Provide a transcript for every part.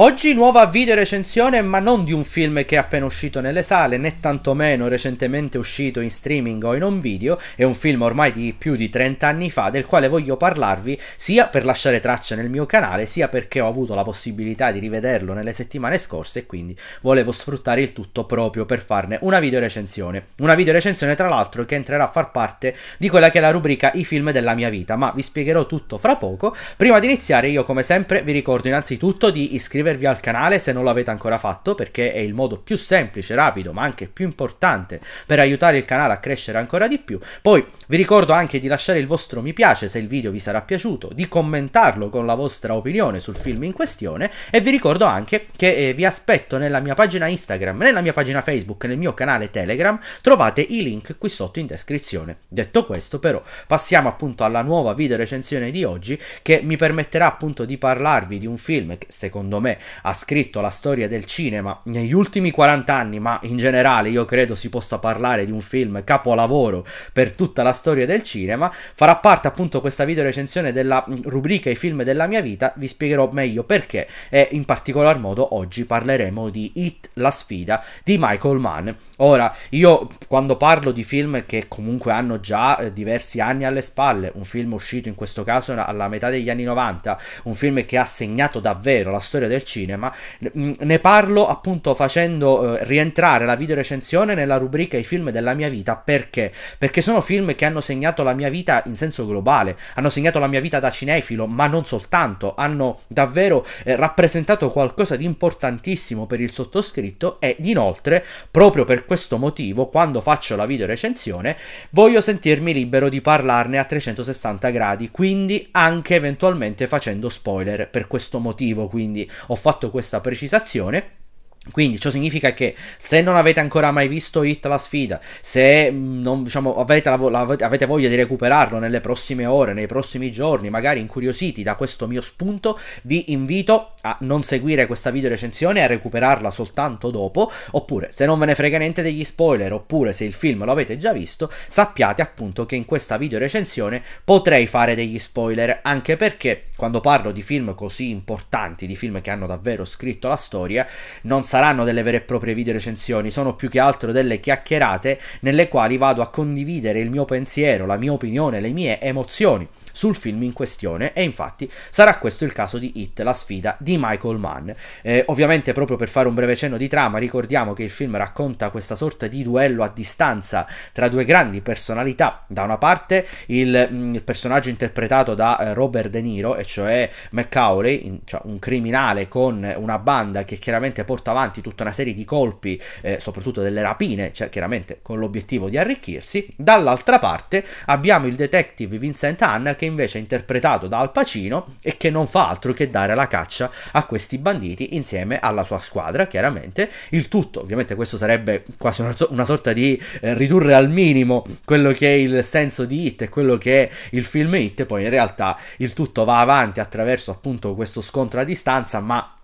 Oggi nuova video recensione, ma non di un film che è appena uscito nelle sale, né tantomeno recentemente uscito in streaming o in home video, è un film ormai di più di 30 anni fa del quale voglio parlarvi sia per lasciare traccia nel mio canale, sia perché ho avuto la possibilità di rivederlo nelle settimane scorse e quindi volevo sfruttare il tutto proprio per farne una video recensione. Una video recensione tra l'altro che entrerà a far parte di quella che è la rubrica I film della mia vita, ma vi spiegherò tutto fra poco. Prima di iniziare io come sempre vi ricordo innanzitutto di iscrivervi iscrivervi al canale se non l'avete ancora fatto perché è il modo più semplice, rapido ma anche più importante per aiutare il canale a crescere ancora di più. Poi vi ricordo anche di lasciare il vostro mi piace se il video vi sarà piaciuto, di commentarlo con la vostra opinione sul film in questione e vi ricordo anche che eh, vi aspetto nella mia pagina Instagram, nella mia pagina Facebook, nel mio canale Telegram, trovate i link qui sotto in descrizione. Detto questo però passiamo appunto alla nuova video recensione di oggi che mi permetterà appunto di parlarvi di un film che secondo me me ha scritto la storia del cinema negli ultimi 40 anni, ma in generale io credo si possa parlare di un film capolavoro per tutta la storia del cinema, farà parte appunto questa video recensione della mm, rubrica I film della mia vita, vi spiegherò meglio perché e in particolar modo oggi parleremo di It la sfida di Michael Mann. Ora, io quando parlo di film che comunque hanno già eh, diversi anni alle spalle, un film uscito in questo caso alla metà degli anni 90, un film che ha segnato davvero la storia del del cinema. Ne parlo appunto facendo eh, rientrare la videorecensione nella rubrica I film della mia vita perché? Perché sono film che hanno segnato la mia vita in senso globale, hanno segnato la mia vita da cinefilo, ma non soltanto, hanno davvero eh, rappresentato qualcosa di importantissimo per il sottoscritto ed inoltre, proprio per questo motivo, quando faccio la videorecensione, voglio sentirmi libero di parlarne a 360 gradi, quindi anche eventualmente facendo spoiler per questo motivo, quindi ho fatto questa precisazione quindi ciò significa che se non avete ancora mai visto Hit la sfida, se mm, non, diciamo, avete, la, la, avete, voglia di recuperarlo nelle prossime ore, nei prossimi giorni, magari incuriositi da questo mio spunto, vi invito a non seguire questa video recensione e a recuperarla soltanto dopo, oppure se non ve ne frega niente degli spoiler, oppure se il film lo avete già visto, sappiate appunto che in questa video recensione potrei fare degli spoiler, anche perché quando parlo di film così importanti, di film che hanno davvero scritto la storia, non sarà saranno delle vere e proprie video recensioni, sono più che altro delle chiacchierate nelle quali vado a condividere il mio pensiero, la mia opinione, le mie emozioni sul film in questione e infatti sarà questo il caso di Hit, la sfida di Michael Mann. Eh, ovviamente proprio per fare un breve cenno di trama ricordiamo che il film racconta questa sorta di duello a distanza tra due grandi personalità, da una parte il, mm, il personaggio interpretato da eh, Robert De Niro e cioè McCauley, in, cioè un criminale con una banda che chiaramente porta avanti tutta una serie di colpi, eh, soprattutto delle rapine, cioè chiaramente con l'obiettivo di arricchirsi, dall'altra parte abbiamo il detective Vincent Hanna che invece è interpretato da Al Pacino e che non fa altro che dare la caccia a questi banditi insieme alla sua squadra, chiaramente. Il tutto, ovviamente questo sarebbe quasi una, una sorta di eh, ridurre al minimo quello che è il senso di Hit e quello che è il film Hit, poi in realtà il tutto va avanti attraverso appunto questo scontro a distanza, ma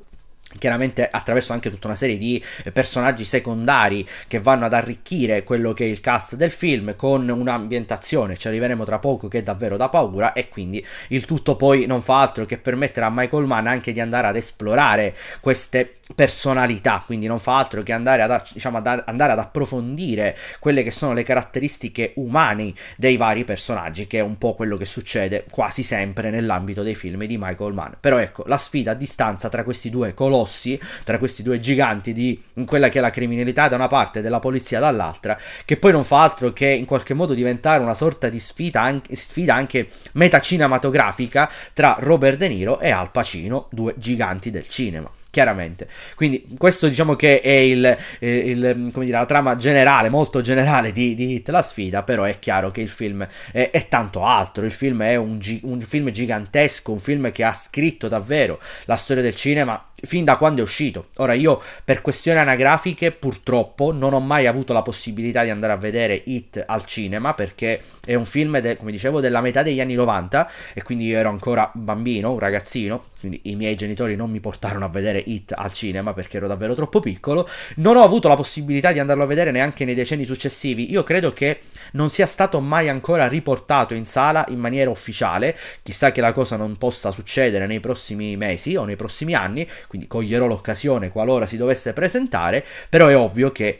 chiaramente attraverso anche tutta una serie di personaggi secondari che vanno ad arricchire quello che è il cast del film con un'ambientazione, ci arriveremo tra poco che è davvero da paura e quindi il tutto poi non fa altro che permettere a Michael Mann anche di andare ad esplorare queste personalità, quindi non fa altro che andare ad, diciamo, ad, andare ad approfondire quelle che sono le caratteristiche umane dei vari personaggi, che è un po' quello che succede quasi sempre nell'ambito dei film di Michael Mann. Però ecco, la sfida a distanza tra questi due colori colossi, tra questi due giganti di quella che è la criminalità da una parte e della polizia dall'altra, che poi non fa altro che in qualche modo diventare una sorta di sfida anche, sfida anche metacinematografica tra Robert De Niro e Al Pacino, due giganti del cinema chiaramente. Quindi questo diciamo che è il, eh, il, dire, la trama generale, molto generale di, di, Hit la sfida, però è chiaro che il film è, è tanto altro, il film è un, un film gigantesco, un film che ha scritto davvero la storia del cinema fin da quando è uscito. Ora io per questioni anagrafiche purtroppo non ho mai avuto la possibilità di andare a vedere It al cinema perché è un film, de, come dicevo, della metà degli anni 90 e quindi io ero ancora bambino, un ragazzino, quindi i miei genitori non mi portarono a vedere It al cinema perché ero davvero troppo piccolo. Non ho avuto la possibilità di andarlo a vedere neanche nei decenni successivi. Io credo che non sia stato mai ancora riportato in sala in maniera ufficiale. Chissà che la cosa non possa succedere nei prossimi mesi o nei prossimi anni quindi coglierò l'occasione qualora si dovesse presentare, però è ovvio che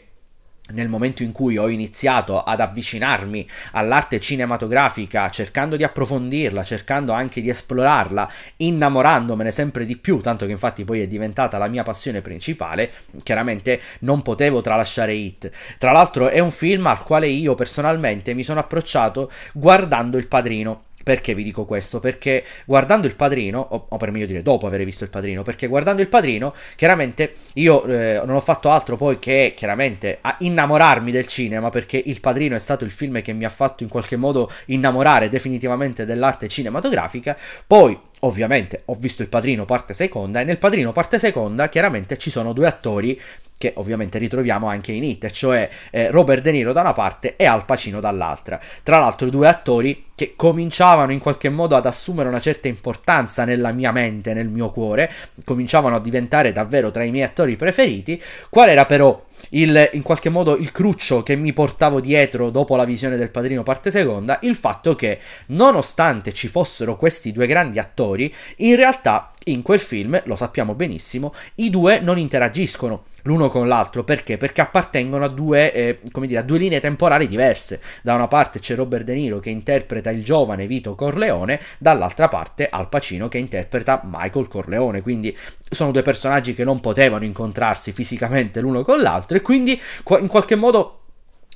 nel momento in cui ho iniziato ad avvicinarmi all'arte cinematografica, cercando di approfondirla, cercando anche di esplorarla, innamorandomene sempre di più, tanto che infatti poi è diventata la mia passione principale, chiaramente non potevo tralasciare It. Tra l'altro è un film al quale io personalmente mi sono approcciato guardando Il Padrino. Perché vi dico questo? Perché guardando il padrino, o, o per meglio dire dopo aver visto il padrino, perché guardando il padrino, chiaramente io eh, non ho fatto altro poi che chiaramente innamorarmi del cinema, perché il padrino è stato il film che mi ha fatto in qualche modo innamorare definitivamente dell'arte cinematografica. Poi ovviamente ho visto il padrino parte seconda e nel padrino parte seconda chiaramente ci sono due attori che ovviamente ritroviamo anche in It, cioè eh, Robert De Niro da una parte e Al Pacino dall'altra. Tra l'altro due attori che cominciavano in qualche modo ad assumere una certa importanza nella mia mente, nel mio cuore, cominciavano a diventare davvero tra i miei attori preferiti. Qual era però il, in qualche modo il cruccio che mi portavo dietro dopo la visione del padrino parte seconda, il fatto che nonostante ci fossero questi due grandi attori, in realtà in quel film, lo sappiamo benissimo, i due non interagiscono l'uno con l'altro. Perché? Perché appartengono a due, eh, dire, a due linee temporali diverse. Da una parte c'è Robert De Niro che interpreta il giovane Vito Corleone, dall'altra parte Al Pacino che interpreta Michael Corleone. Quindi sono due personaggi che non potevano incontrarsi fisicamente l'uno con l'altro e quindi in qualche modo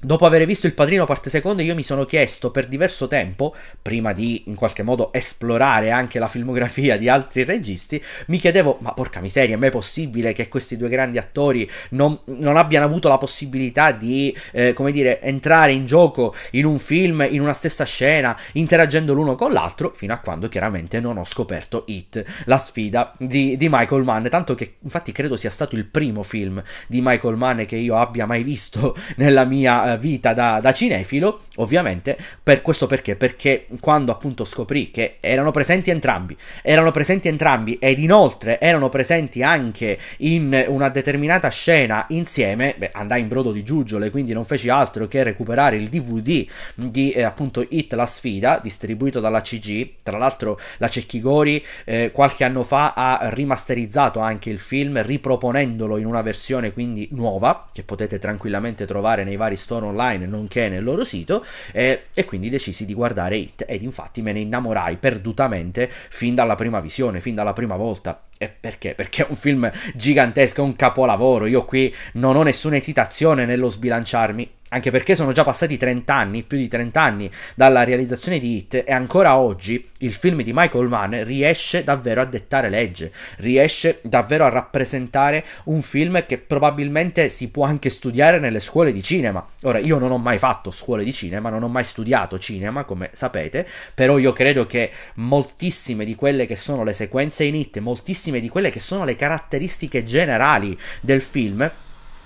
Dopo aver visto Il Padrino parte seconda, io mi sono chiesto per diverso tempo, prima di in qualche modo esplorare anche la filmografia di altri registi, mi chiedevo, ma porca miseria, ma è possibile che questi due grandi attori non, non abbiano avuto la possibilità di, eh, come dire, entrare in gioco in un film, in una stessa scena, interagendo l'uno con l'altro, fino a quando chiaramente non ho scoperto It, la sfida di, di Michael Mann, tanto che infatti credo sia stato il primo film di Michael Mann che io abbia mai visto nella mia eh, vita da, da cinefilo, ovviamente, per questo perché? Perché quando appunto scoprì che erano presenti entrambi, erano presenti entrambi ed inoltre erano presenti anche in una determinata scena insieme, beh, andai in brodo di giuggiole, quindi non feci altro che recuperare il DVD di eh, appunto Hit la sfida, distribuito dalla CG, tra l'altro la Cecchigori eh, qualche anno fa ha rimasterizzato anche il film, riproponendolo in una versione quindi nuova, che potete tranquillamente trovare nei vari store sono online nonché nel loro sito eh, e quindi decisi di guardare It ed infatti me ne innamorai perdutamente fin dalla prima visione, fin dalla prima volta. E perché? Perché è un film gigantesco, è un capolavoro. Io qui non ho nessuna esitazione nello sbilanciarmi anche perché sono già passati 30 anni, più di 30 anni dalla realizzazione di Hit e ancora oggi il film di Michael Mann riesce davvero a dettare legge, riesce davvero a rappresentare un film che probabilmente si può anche studiare nelle scuole di cinema. Ora io non ho mai fatto scuole di cinema, non ho mai studiato cinema come sapete, però io credo che moltissime di quelle che sono le sequenze in Hit, moltissime di quelle che sono le caratteristiche generali del film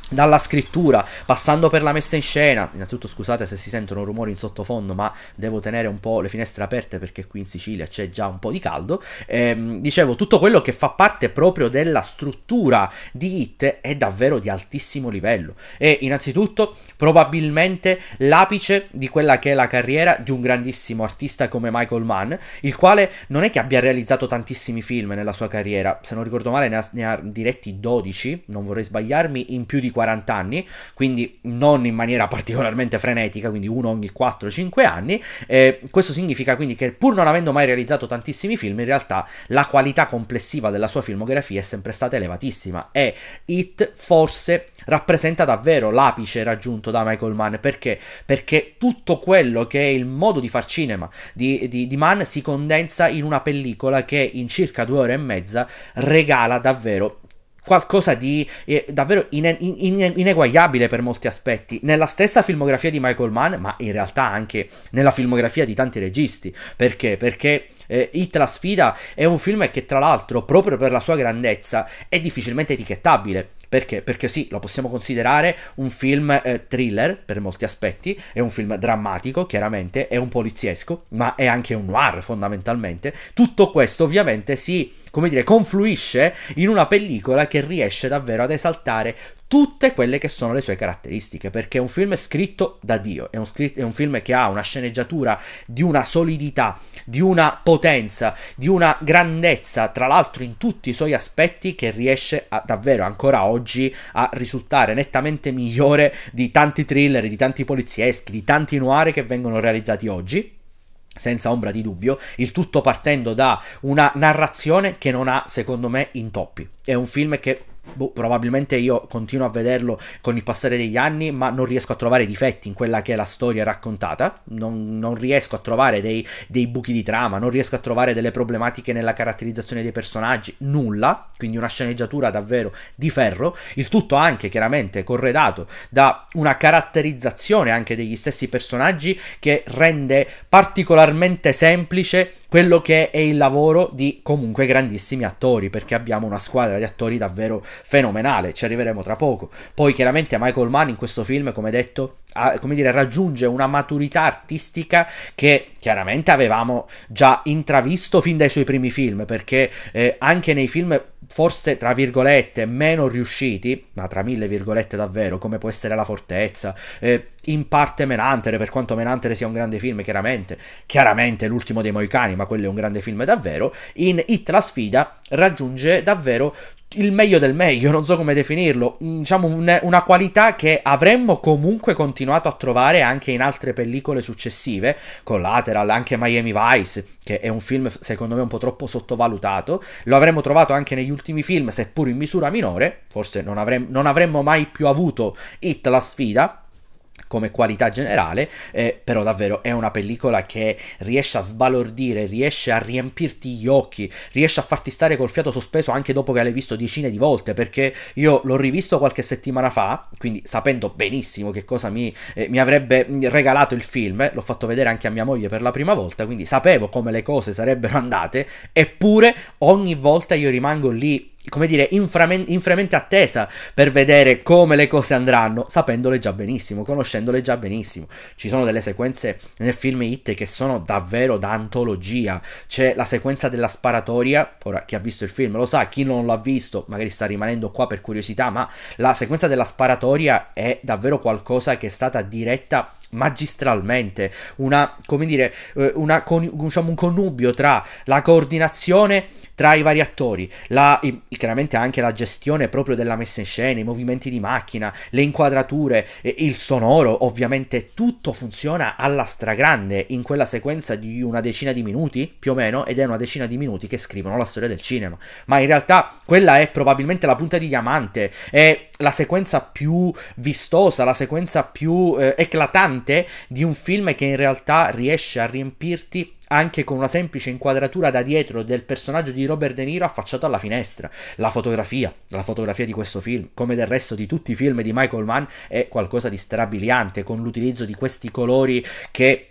dalla scrittura, passando per la messa in scena. Innanzitutto scusate se si sentono rumori in sottofondo, ma devo tenere un po' le finestre aperte perché qui in Sicilia c'è già un po' di caldo. Ehm, dicevo, tutto quello che fa parte proprio della struttura di Hit è davvero di altissimo livello. E innanzitutto probabilmente l'apice di quella che è la carriera di un grandissimo artista come Michael Mann, il quale non è che abbia realizzato tantissimi film nella sua carriera, se non ricordo male ne ha, ne ha diretti 12, non vorrei sbagliarmi, in più di 40 anni, quindi non in maniera particolarmente frenetica, quindi uno ogni 4-5 anni. Eh, questo significa quindi che pur non avendo mai realizzato tantissimi film, in realtà la qualità complessiva della sua filmografia è sempre stata elevatissima e It forse rappresenta davvero l'apice raggiunto da Michael Mann perché? Perché tutto quello che è il modo di far cinema di, di, di Mann si condensa in una pellicola che in circa due ore e mezza regala davvero qualcosa di eh, davvero ine- ine- ineguagliabile per molti aspetti, nella stessa filmografia di Michael Mann, ma in realtà anche nella filmografia di tanti registi. Perché? Perché eh, Hit la sfida è un film che tra l'altro, proprio per la sua grandezza, è difficilmente etichettabile. Perché? Perché sì, lo possiamo considerare un film eh, thriller per molti aspetti, è un film drammatico, chiaramente, è un poliziesco, ma è anche un noir fondamentalmente. Tutto questo ovviamente si, come dire, confluisce in una pellicola che riesce davvero ad esaltare tutte quelle che sono le sue caratteristiche, perché è un film scritto da Dio, è un, scr- è un, film che ha una sceneggiatura di una solidità, di una potenza, di una grandezza, tra l'altro in tutti i suoi aspetti, che riesce a, davvero ancora oggi a risultare nettamente migliore di tanti thriller, di tanti polizieschi, di tanti noir che vengono realizzati oggi senza ombra di dubbio, il tutto partendo da una narrazione che non ha, secondo me, intoppi. È un film che boh, probabilmente io continuo a vederlo con il passare degli anni, ma non riesco a trovare difetti in quella che è la storia raccontata, non, non riesco a trovare dei, dei, buchi di trama, non riesco a trovare delle problematiche nella caratterizzazione dei personaggi, nulla, quindi una sceneggiatura davvero di ferro, il tutto anche chiaramente corredato da una caratterizzazione anche degli stessi personaggi che rende particolarmente semplice quello che è il lavoro di comunque grandissimi attori, perché abbiamo una squadra di attori davvero fenomenale, ci arriveremo tra poco. Poi chiaramente Michael Mann in questo film, come detto, a, come dire, raggiunge una maturità artistica che chiaramente avevamo già intravisto fin dai suoi primi film, perché eh, anche nei film forse tra virgolette meno riusciti, ma tra mille virgolette davvero, come può essere La Fortezza, eh, in parte Menantere, per quanto Menantere sia un grande film, chiaramente, chiaramente l'ultimo dei Moicani, ma quello è un grande film davvero, in Hit la sfida raggiunge davvero il meglio del meglio, non so come definirlo, diciamo un, una qualità che avremmo comunque continuato continuato a trovare anche in altre pellicole successive, Collateral, anche Miami Vice, che è un film secondo me un po' troppo sottovalutato, lo avremmo trovato anche negli ultimi film, seppur in misura minore, forse non, avremmo, non avremmo mai più avuto Hit la sfida, come qualità generale, eh, però davvero è una pellicola che riesce a sbalordire, riesce a riempirti gli occhi, riesce a farti stare col fiato sospeso anche dopo che l'hai visto decine di volte, perché io l'ho rivisto qualche settimana fa, quindi sapendo benissimo che cosa mi, eh, mi avrebbe mm, regalato il film, l'ho fatto vedere anche a mia moglie per la prima volta, quindi sapevo come le cose sarebbero andate, eppure ogni volta io rimango lì come dire, inframente attesa per vedere come le cose andranno, sapendole già benissimo, conoscendole già benissimo. Ci sono delle sequenze nel film Hit che sono davvero da antologia. C'è la sequenza della sparatoria, ora chi ha visto il film lo sa, chi non l'ha visto magari sta rimanendo qua per curiosità, ma la sequenza della sparatoria è davvero qualcosa che è stata diretta magistralmente, una, come dire, eh, una, diciamo, un connubio tra la coordinazione tra i vari attori, la, chiaramente anche la gestione proprio della messa in scena, i movimenti di macchina, le inquadrature, il sonoro, ovviamente tutto funziona alla stragrande in quella sequenza di una decina di minuti più o meno ed è una decina di minuti che scrivono la storia del cinema, ma in realtà quella è probabilmente la punta di diamante, è la sequenza più vistosa, la sequenza più eh, eclatante di un film che in realtà riesce a riempirti anche con una semplice inquadratura da dietro del personaggio di Robert De Niro affacciato alla finestra. La fotografia, la fotografia di questo film, come del resto di tutti i film di Michael Mann, è qualcosa di strabiliante con l'utilizzo di questi colori che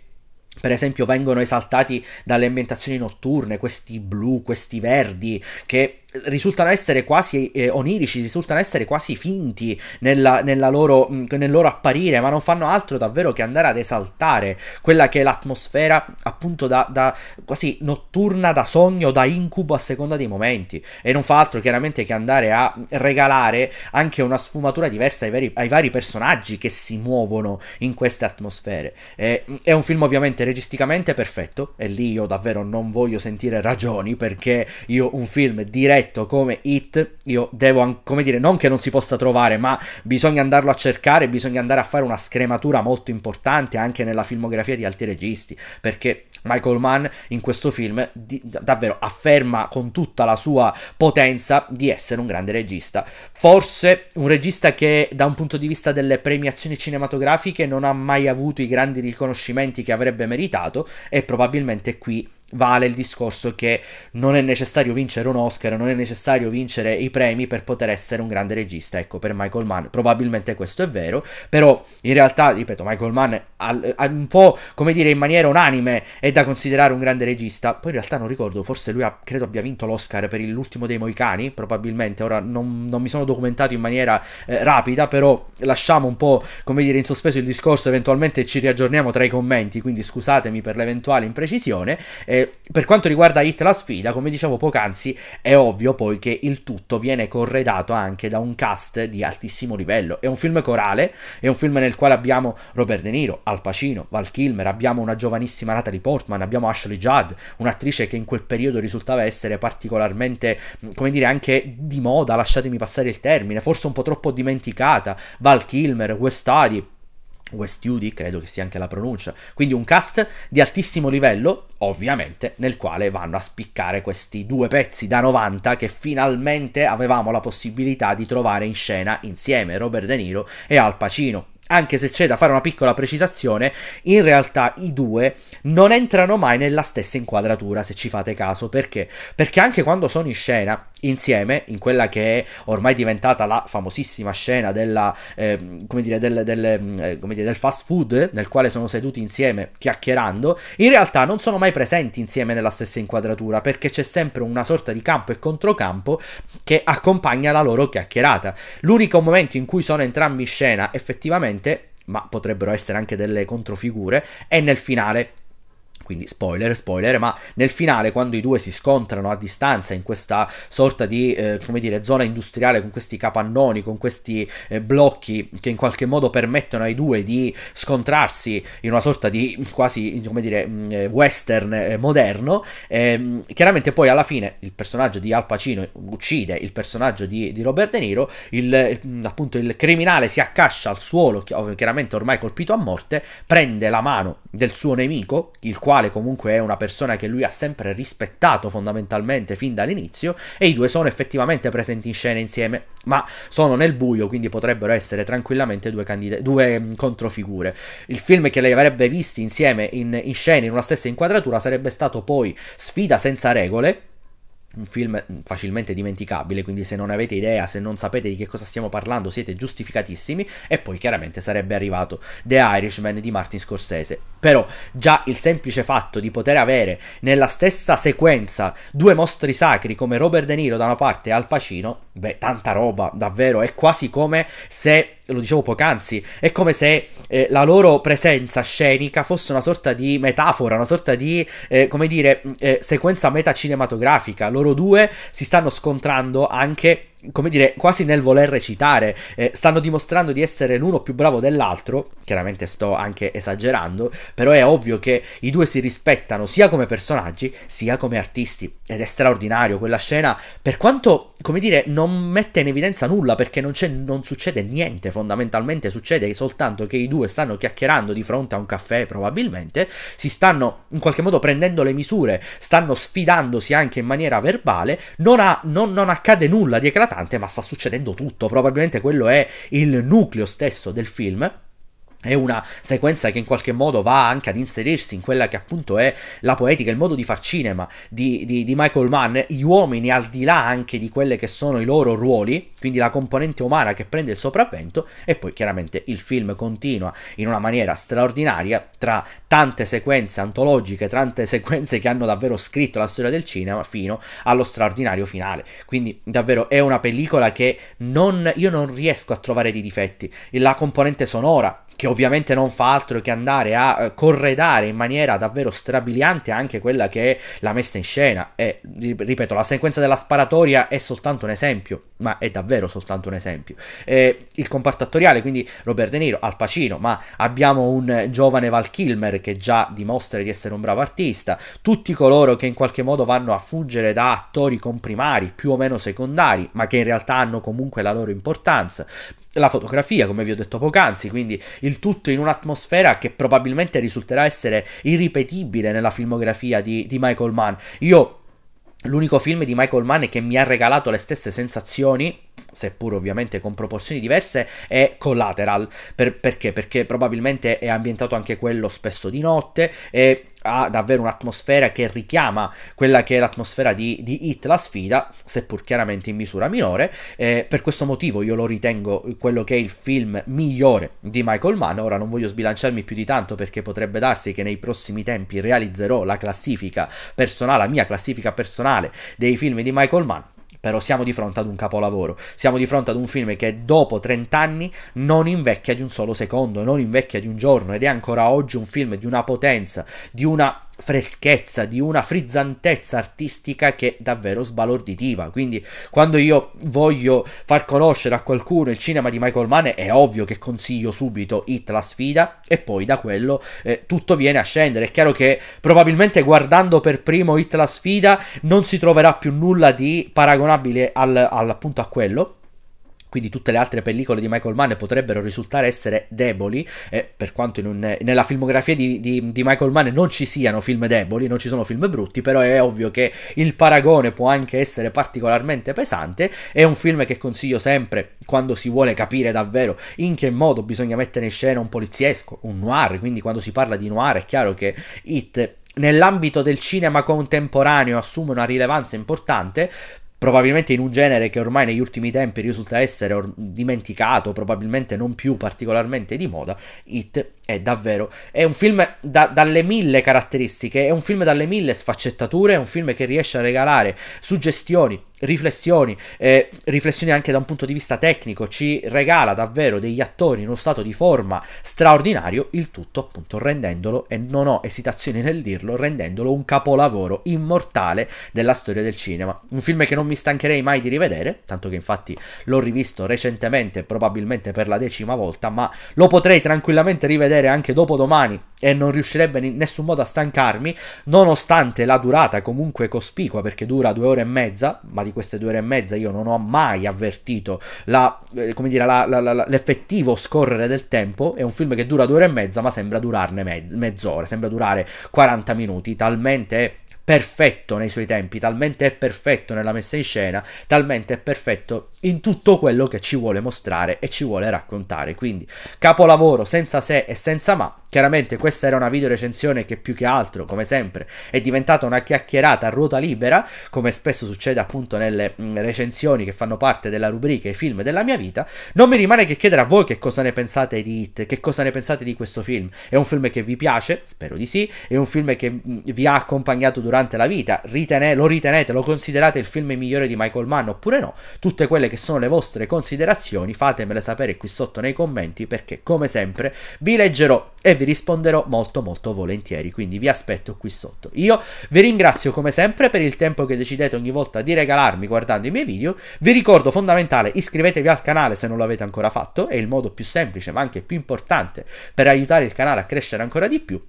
per esempio vengono esaltati dalle ambientazioni notturne, questi blu, questi verdi che risultano essere quasi eh, onirici, risultano essere quasi finti nella, nella loro, mh, nel loro apparire, ma non fanno altro davvero che andare ad esaltare quella che è l'atmosfera appunto da, da, quasi notturna, da sogno, da incubo a seconda dei momenti e non fa altro chiaramente che andare a regalare anche una sfumatura diversa ai, veri, ai vari personaggi che si muovono in queste atmosfere. E, è un film ovviamente registicamente perfetto e lì io davvero non voglio sentire ragioni perché io un film diretto oggetto come It, io devo, come dire, non che non si possa trovare, ma bisogna andarlo a cercare, bisogna andare a fare una scrematura molto importante anche nella filmografia di altri registi, perché Michael Mann in questo film di, davvero afferma con tutta la sua potenza di essere un grande regista. Forse un regista che da un punto di vista delle premiazioni cinematografiche non ha mai avuto i grandi riconoscimenti che avrebbe meritato e probabilmente qui vale il discorso che non è necessario vincere un Oscar, non è necessario vincere i premi per poter essere un grande regista. Ecco, per Michael Mann probabilmente questo è vero, però in realtà, ripeto, Michael Mann al, un po', come dire, in maniera unanime è da considerare un grande regista. Poi in realtà non ricordo, forse lui ha, credo abbia vinto l'Oscar per l'ultimo dei Moicani, probabilmente, ora non, non mi sono documentato in maniera eh, rapida, però lasciamo un po', come dire, in sospeso il discorso, eventualmente ci riaggiorniamo tra i commenti, quindi scusatemi per l'eventuale imprecisione. Eh, per quanto riguarda Hit la sfida, come dicevo poc'anzi, è ovvio poi che il tutto viene corredato anche da un cast di altissimo livello. È un film corale, è un film nel quale abbiamo Robert De Niro, Al Pacino, Val Kilmer, abbiamo una giovanissima Natalie Portman, abbiamo Ashley Judd, un'attrice che in quel periodo risultava essere particolarmente, come dire, anche di moda, lasciatemi passare il termine, forse un po' troppo dimenticata, Val Kilmer, West Study. Westudi, credo che sia anche la pronuncia. Quindi un cast di altissimo livello, ovviamente, nel quale vanno a spiccare questi due pezzi da 90 che finalmente avevamo la possibilità di trovare in scena insieme Robert De Niro e Al Pacino anche se c'è da fare una piccola precisazione, in realtà i due non entrano mai nella stessa inquadratura, se ci fate caso, perché? Perché anche quando sono in scena insieme, in quella che è ormai diventata la famosissima scena della, eh, come, dire, del, del, ehm, eh, come dire, del fast food, nel quale sono seduti insieme chiacchierando, in realtà non sono mai presenti insieme nella stessa inquadratura, perché c'è sempre una sorta di campo e controcampo che accompagna la loro chiacchierata. L'unico momento in cui sono entrambi in scena effettivamente sicuramente, ma potrebbero essere anche delle controfigure, e nel finale quindi spoiler, spoiler, ma nel finale quando i due si scontrano a distanza in questa sorta di, eh, come dire, zona industriale con questi capannoni, con questi eh, blocchi che in qualche modo permettono ai due di scontrarsi in una sorta di quasi, come dire, mm, eh, western eh, moderno, ehm, chiaramente poi alla fine il personaggio di Al Pacino uccide il personaggio di, di Robert De Niro, il, mm, appunto il criminale si accascia al suolo, chiaramente ormai colpito a morte, prende la mano del suo nemico, il quale comunque è una persona che lui ha sempre rispettato fondamentalmente fin dall'inizio, e i due sono effettivamente presenti in scena insieme, ma sono nel buio, quindi potrebbero essere tranquillamente due, candida- due mm, controfigure. Il film che li avrebbe visti insieme in, in scena, in una stessa inquadratura, sarebbe stato poi Sfida senza regole, un film facilmente dimenticabile, quindi se non avete idea, se non sapete di che cosa stiamo parlando, siete giustificatissimi e poi chiaramente sarebbe arrivato The Irishman di Martin Scorsese. Però già il semplice fatto di poter avere nella stessa sequenza due mostri sacri come Robert De Niro da una parte e Al Pacino, beh, tanta roba, davvero, è quasi come se lo dicevo poc'anzi, è come se eh, la loro presenza scenica fosse una sorta di metafora, una sorta di, eh, come dire, mm, eh, sequenza metacinematografica. Loro due si stanno scontrando anche come dire, quasi nel voler recitare, eh, stanno dimostrando di essere l'uno più bravo dell'altro, chiaramente sto anche esagerando, però è ovvio che i due si rispettano sia come personaggi sia come artisti ed è straordinario quella scena, per quanto, come dire, non mette in evidenza nulla perché non, non succede niente, fondamentalmente succede soltanto che i due stanno chiacchierando di fronte a un caffè probabilmente, si stanno in qualche modo prendendo le misure, stanno sfidandosi anche in maniera verbale, non, ha, non, non accade nulla di eclatante, eclatante, ma sta succedendo tutto. Probabilmente quello è il nucleo stesso del film è una sequenza che in qualche modo va anche ad inserirsi in quella che appunto è la poetica, il modo di far cinema di, di, di, Michael Mann, gli uomini al di là anche di quelle che sono i loro ruoli, quindi la componente umana che prende il sopravvento e poi chiaramente il film continua in una maniera straordinaria tra tante sequenze antologiche, tante sequenze che hanno davvero scritto la storia del cinema fino allo straordinario finale. Quindi davvero è una pellicola che non, io non riesco a trovare di difetti, la componente sonora che ovviamente non fa altro che andare a eh, corredare in maniera davvero strabiliante anche quella che è la messa in scena. E ripeto, la sequenza della sparatoria è soltanto un esempio, ma è davvero soltanto un esempio. E il comparto attoriale, quindi Robert De Niro, Al Pacino, ma abbiamo un giovane Val Kilmer che già dimostra di essere un bravo artista, tutti coloro che in qualche modo vanno a fuggire da attori comprimari, più o meno secondari, ma che in realtà hanno comunque la loro importanza. La fotografia, come vi ho detto poc'anzi, quindi il tutto in un'atmosfera che probabilmente risulterà essere irripetibile nella filmografia di, di Michael Mann. Io, l'unico film di Michael Mann che mi ha regalato le stesse sensazioni seppur ovviamente con proporzioni diverse, è Collateral. Per, perché? Perché probabilmente è ambientato anche quello spesso di notte e ha davvero un'atmosfera che richiama quella che è l'atmosfera di, di Hit la sfida, seppur chiaramente in misura minore. Eh, per questo motivo io lo ritengo quello che è il film migliore di Michael Mann. Ora non voglio sbilanciarmi più di tanto perché potrebbe darsi che nei prossimi tempi realizzerò la classifica personale, la mia classifica personale dei film di Michael Mann però siamo di fronte ad un capolavoro, siamo di fronte ad un film che dopo 30 anni non invecchia di un solo secondo, non invecchia di un giorno ed è ancora oggi un film di una potenza, di una freschezza, di una frizzantezza artistica che è davvero sbalorditiva. Quindi, quando io voglio far conoscere a qualcuno il cinema di Michael Mann, è ovvio che consiglio subito Hit la sfida, e poi da quello eh, tutto viene a scendere. È chiaro che probabilmente guardando per primo Hit la sfida non si troverà più nulla di paragonabile al, al, appunto a quello quindi tutte le altre pellicole di Michael Mann potrebbero risultare essere deboli, eh, per quanto un, nella filmografia di, di, di, Michael Mann non ci siano film deboli, non ci sono film brutti, però è ovvio che il paragone può anche essere particolarmente pesante, è un film che consiglio sempre quando si vuole capire davvero in che modo bisogna mettere in scena un poliziesco, un noir, quindi quando si parla di noir è chiaro che It nell'ambito del cinema contemporaneo assume una rilevanza importante, probabilmente in un genere che ormai negli ultimi tempi risulta essere or- dimenticato, probabilmente non più particolarmente di moda, It è davvero, è un film da- dalle mille caratteristiche, è un film dalle mille sfaccettature, è un film che riesce a regalare suggestioni riflessioni, eh, riflessioni anche da un punto di vista tecnico, ci regala davvero degli attori in uno stato di forma straordinario, il tutto appunto rendendolo, e non ho esitazioni nel dirlo, rendendolo un capolavoro immortale della storia del cinema. Un film che non mi stancherei mai di rivedere, tanto che infatti l'ho rivisto recentemente, probabilmente per la decima volta, ma lo potrei tranquillamente rivedere anche dopo domani e non riuscirebbe in nessun modo a stancarmi, nonostante la durata comunque cospicua, perché dura due ore e mezza, ma di di queste due ore e mezza io non ho mai avvertito la, eh, dire, la, la, l'effettivo scorrere del tempo. È un film che dura due ore e mezza, ma sembra durarne mezz- mezz'ora, sembra durare 40 minuti, talmente è perfetto nei suoi tempi, talmente è perfetto nella messa in scena, talmente è perfetto in tutto quello che ci vuole mostrare e ci vuole raccontare. Quindi capolavoro senza se e senza ma. Chiaramente questa era una video recensione che più che altro, come sempre, è diventata una chiacchierata a ruota libera, come spesso succede appunto nelle mm, recensioni che fanno parte della rubrica I film della mia vita. Non mi rimane che chiedere a voi che cosa ne pensate di It, che cosa ne pensate di questo film. È un film che vi piace? Spero di sì. È un film che mm, vi ha accompagnato durante durante la vita, ritene- lo ritenete, lo considerate il film migliore di Michael Mann oppure no, tutte quelle che sono le vostre considerazioni fatemele sapere qui sotto nei commenti perché come sempre vi leggerò e vi risponderò molto molto volentieri, quindi vi aspetto qui sotto. Io vi ringrazio come sempre per il tempo che decidete ogni volta di regalarmi guardando i miei video, vi ricordo fondamentale iscrivetevi al canale se non l'avete ancora fatto, è il modo più semplice ma anche più importante per aiutare il canale a crescere ancora di più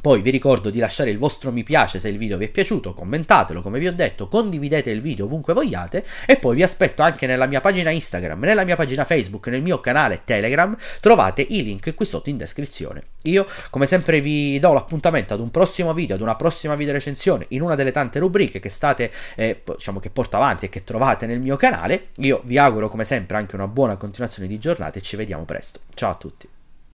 poi vi ricordo di lasciare il vostro mi piace se il video vi è piaciuto, commentatelo come vi ho detto, condividete il video ovunque vogliate e poi vi aspetto anche nella mia pagina Instagram, nella mia pagina Facebook, nel mio canale Telegram, trovate i link qui sotto in descrizione. Io come sempre vi do l'appuntamento ad un prossimo video, ad una prossima video recensione in una delle tante rubriche che state, eh, diciamo che porto avanti e che trovate nel mio canale. Io vi auguro come sempre anche una buona continuazione di giornata e ci vediamo presto. Ciao a tutti.